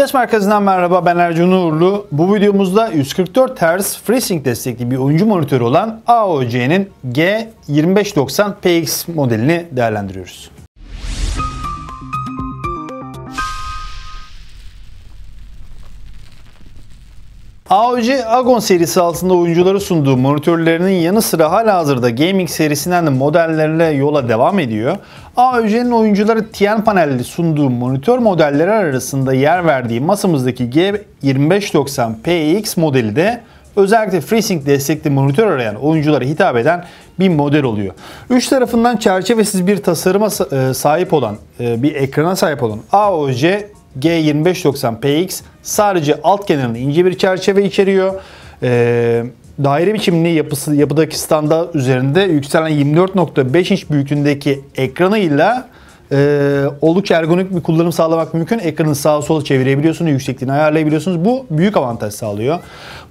Fitness merkezinden merhaba ben Ercun Uğurlu. Bu videomuzda 144 Hz FreeSync destekli bir oyuncu monitörü olan AOC'nin G2590 PX modelini değerlendiriyoruz. AOC Agon serisi altında oyuncuları sunduğu monitörlerinin yanı sıra hala hazırda gaming serisinden de modellerle yola devam ediyor. AOC'nin oyuncuları TN panelli sunduğu monitör modelleri arasında yer verdiği masamızdaki G2590PX modeli de özellikle FreeSync destekli monitör arayan oyunculara hitap eden bir model oluyor. Üç tarafından çerçevesiz bir tasarıma e, sahip olan, e, bir ekrana sahip olan AOC G2590PX sadece alt kenarını ince bir çerçeve içeriyor. Ee, daire biçimli yapısı, yapıdaki standa üzerinde yükselen 24.5 inç büyüklüğündeki ekranıyla e, oldukça ergonomik bir kullanım sağlamak mümkün. Ekranı sağa sola çevirebiliyorsunuz, yüksekliğini ayarlayabiliyorsunuz. Bu büyük avantaj sağlıyor.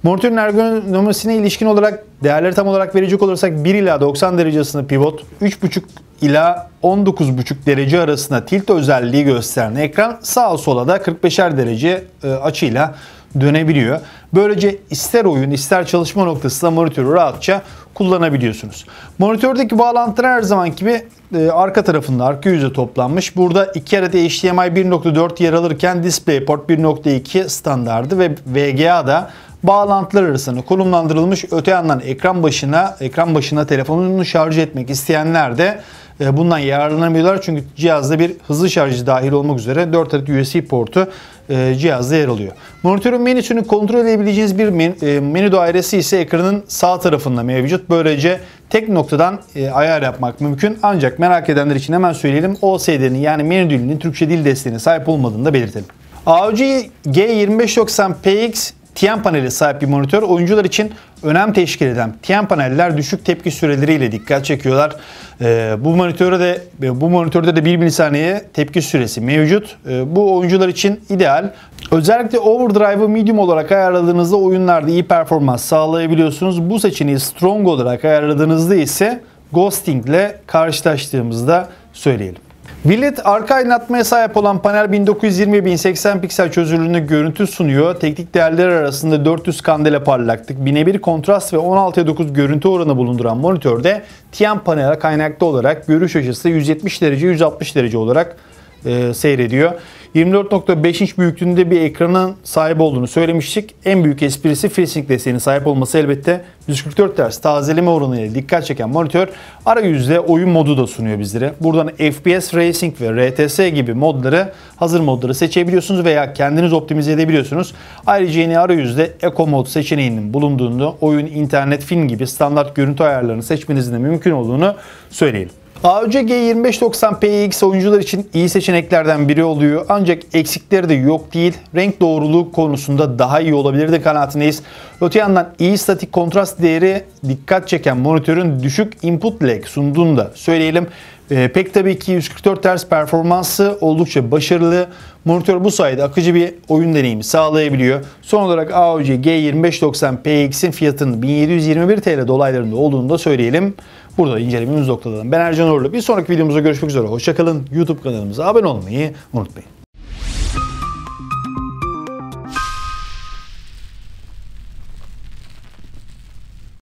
Monitörün ergonomisine ilişkin olarak değerleri tam olarak verecek olursak 1 ila 90 derecesinde pivot, 3.5 ila 19,5 derece arasında tilt özelliği gösteren ekran sağa sola da 45'er derece e, açıyla dönebiliyor. Böylece ister oyun ister çalışma noktasında monitörü rahatça kullanabiliyorsunuz. Monitördeki bağlantılar her zaman gibi e, arka tarafında arka yüze toplanmış. Burada iki adet HDMI 1.4 yer alırken DisplayPort 1.2 standardı ve VGA da bağlantılar arasında konumlandırılmış. Öte yandan ekran başına ekran başına telefonunu şarj etmek isteyenler de e, bundan yararlanamıyorlar. Çünkü cihazda bir hızlı şarjı dahil olmak üzere 4 adet USB portu e, cihazda yer alıyor. Monitörün menüsünü kontrol edebileceğiniz bir e, menü dairesi ise ekranın sağ tarafında mevcut. Böylece tek noktadan ayar yapmak mümkün. Ancak merak edenler için hemen söyleyelim. OSD'nin yani menü dilinin Türkçe dil desteğine sahip olmadığını da belirtelim. AOC G2590 PX TN paneli sahip bir monitör oyuncular için önem teşkil eden TN paneller düşük tepki süreleriyle dikkat çekiyorlar. Ee, bu monitörde de bu monitörde de 1 milisaniye tepki süresi mevcut. Ee, bu oyuncular için ideal. Özellikle overdrive'ı medium olarak ayarladığınızda oyunlarda iyi performans sağlayabiliyorsunuz. Bu seçeneği strong olarak ayarladığınızda ise ghosting ile karşılaştığımızda söyleyelim. Billet arka aydınlatmaya sahip olan panel 1920x1080 piksel çözünürlüğünde görüntü sunuyor. Teknik değerler arasında 400 kandela parlaklık, 1001 kontrast ve 16'ya 9 görüntü oranı bulunduran monitörde TN panele kaynaklı olarak görüş açısı 170 derece 160 derece olarak e, seyrediyor. 24.5 inç büyüklüğünde bir ekrana sahip olduğunu söylemiştik. En büyük esprisi FreeSync desteğine sahip olması elbette 144 Hz tazeleme oranı ile dikkat çeken monitör arayüzde oyun modu da sunuyor bizlere. Buradan FPS Racing ve RTS gibi modları hazır modları seçebiliyorsunuz veya kendiniz optimize edebiliyorsunuz. Ayrıca yeni arayüzde Eco Mod seçeneğinin bulunduğunda oyun, internet, film gibi standart görüntü ayarlarını seçmenizin de mümkün olduğunu söyleyelim. AOC G2590PX oyuncular için iyi seçeneklerden biri oluyor. Ancak eksikleri de yok değil. Renk doğruluğu konusunda daha iyi olabilirdi kanaatindeyiz. Öte yandan iyi statik kontrast değeri dikkat çeken monitörün düşük input lag sunduğunu da söyleyelim. E, pek tabii ki 144 ters performansı oldukça başarılı. Monitör bu sayede akıcı bir oyun deneyimi sağlayabiliyor. Son olarak AOC G2590PX'in fiyatının 1721 TL dolaylarında olduğunu da söyleyelim. Burada incelememiz noktadan. Ben Ercan Orlu. Bir sonraki videomuzda görüşmek üzere. Hoşçakalın. YouTube kanalımıza abone olmayı unutmayın.